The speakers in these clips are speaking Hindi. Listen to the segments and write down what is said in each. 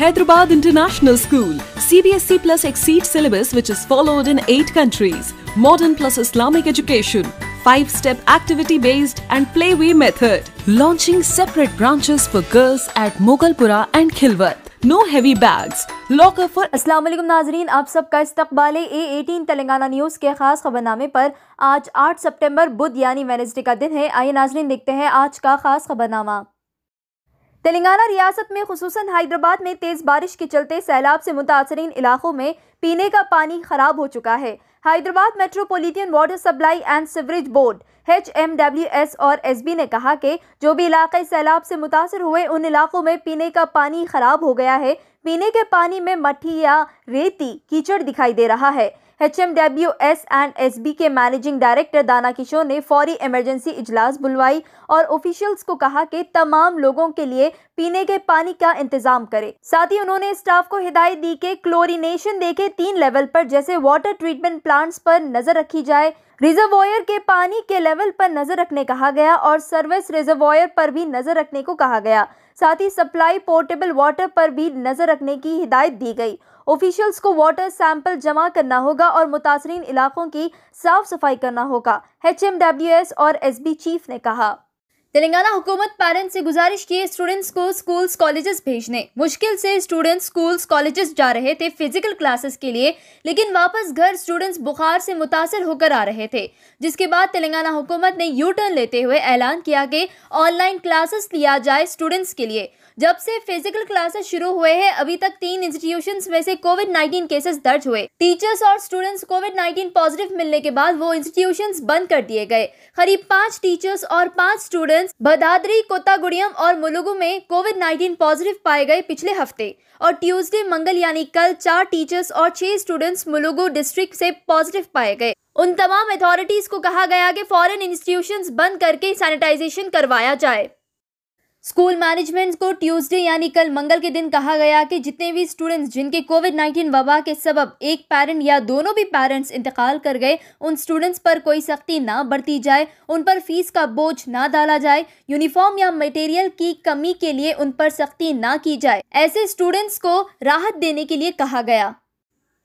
Hyderabad International School, CBSC plus exceed syllabus which is followed in 8 countries, modern plus Islamic education, five step activity-based and play way method, launching separate branches for girls at Mogalpura and Khilwat. No heavy bags locker for अस्सलाम वालेकुम नाजरीन आप सबका इस्तकबाल ए एटीन तेलंगाना न्यूज़ के खास खबरनामे पर आज 8 सितंबर बुध यानी वेनेसडे का दिन है आइए नाजरीन देखते हैं आज का खास खबरनामा तेलंगाना रियासत में खसूस हैदराबाद में तेज़ बारिश के चलते सैलाब से मुतासरीन इलाकों में पीने का पानी खराब हो चुका है Hyderabad metropolitan water supply and sewerage board H M W S और एस बी ने कहा कि जो भी इलाके सैलाब से मुतासर हुए उन इलाकों में पीने का पानी खराब हो गया है पीने के पानी में मट्टी या रेती कीचड़ दिखाई दे रहा है H M W S and S B के मैनेजिंग डायरेक्टर दाना किशोर ने फौरी इमरजेंसी इजलास बुलवाई और ऑफिशियल्स को कहा कि तमाम लोगों के लिए पीने के पानी का इंतजाम करें साथ ही उन्होंने स्टाफ को हिदायत दी कि क्लोरिनेशन देके तीन लेवल पर जैसे वाटर ट्रीटमेंट प्लांट्स पर नजर रखी जाए रिजर्वॉयर के पानी के लेवल पर नजर रखने कहा गया और सर्विस रिजर्वॉयर पर भी नजर रखने को कहा गया साथ ही सप्लाई पोर्टेबल वाटर पर भी नजर रखने की हिदायत दी गई ऑफिशियल्स को वाटर सैंपल जमा करना होगा और मुतासरीन इलाकों की साफ सफाई करना होगा एच और एस चीफ ने कहा तेलंगाना हुकूमत पेरेंट्स से गुजारिश की स्टूडेंट्स को स्कूल्स कॉलेजेस भेजने मुश्किल से स्टूडेंट्स स्कूल्स कॉलेजेस जा रहे थे फिजिकल क्लासेस के लिए लेकिन वापस घर स्टूडेंट्स बुखार से मुतासर होकर आ रहे थे जिसके बाद तेलंगाना हुकूमत ने यू टर्न लेते हुए ऐलान किया कि ऑनलाइन क्लासेस लिया जाए स्टूडेंट्स के लिए जब से फिजिकल क्लासेस शुरू हुए हैं अभी तक तीन इंस्टीट्यूशन में से कोविड नाइन्टीन केसेस दर्ज हुए टीचर्स और स्टूडेंट्स कोविड नाइन्टीन पॉजिटिव मिलने के बाद वो इंस्टीट्यूशन बंद कर दिए गए करीब पाँच टीचर्स और पाँच स्टूडेंट रेजिडेंट्स भदादरी कोतागुड़ियम और मुलुगु में कोविड 19 पॉजिटिव पाए गए पिछले हफ्ते और ट्यूसडे मंगल यानी कल चार टीचर्स और छह स्टूडेंट्स मुलुगु डिस्ट्रिक्ट से पॉजिटिव पाए गए उन तमाम अथॉरिटीज को कहा गया कि फॉरेन इंस्टीट्यूशंस बंद करके सैनिटाइजेशन करवाया जाए स्कूल मैनेजमेंट को ट्यूसडे यानी कल मंगल के दिन कहा गया कि जितने भी स्टूडेंट्स जिनके कोविड 19 वबा के सबब एक पेरेंट या दोनों भी पेरेंट्स इंतकाल कर गए उन स्टूडेंट्स पर कोई सख्ती ना बरती जाए उन पर फीस का बोझ ना डाला जाए यूनिफॉर्म या मटेरियल की कमी के लिए उन पर सख्ती ना की जाए ऐसे स्टूडेंट्स को राहत देने के लिए कहा गया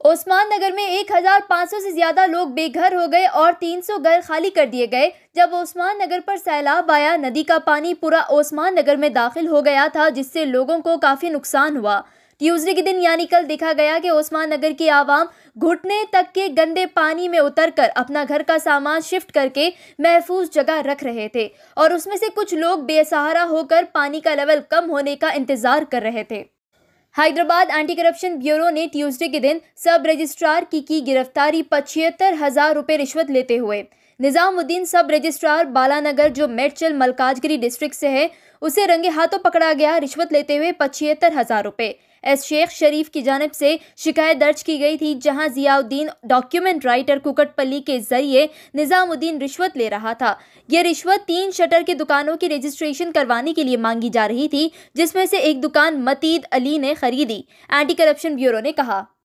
ओस्मान नगर में 1,500 से ज्यादा लोग बेघर हो गए और 300 घर खाली कर दिए गए जब ओस्मान नगर पर सैलाब आया नदी का पानी पूरा ओस्मान नगर में दाखिल हो गया था जिससे लोगों को काफ़ी नुकसान हुआ ट्यूजडे के दिन यानी कल देखा गया कि ओस्मान नगर की आवाम घुटने तक के गंदे पानी में उतरकर अपना घर का सामान शिफ्ट करके महफूज जगह रख रहे थे और उसमें से कुछ लोग बेसहारा होकर पानी का लेवल कम होने का इंतज़ार कर रहे थे हैदराबाद एंटी करप्शन ब्यूरो ने ट्यूसडे के दिन सब रजिस्ट्रार की की गिरफ्तारी पचहत्तर हजार रुपये रिश्वत लेते हुए निजामुद्दीन सब रजिस्ट्रार बालानगर जो मेडचल मलकाजगिरी डिस्ट्रिक्ट से है उसे रंगे हाथों पकड़ा गया रिश्वत लेते हुए पचहत्तर हजार रुपये एस शेख शरीफ की जानब से शिकायत दर्ज की गई थी जहां जियाउद्दीन डॉक्यूमेंट राइटर कुकटपल्ली के जरिए निज़ामुद्दीन रिश्वत ले रहा था यह रिश्वत तीन शटर की दुकानों की रजिस्ट्रेशन करवाने के लिए मांगी जा रही थी जिसमें से एक दुकान मतीद अली ने खरीदी एंटी करप्शन ब्यूरो ने कहा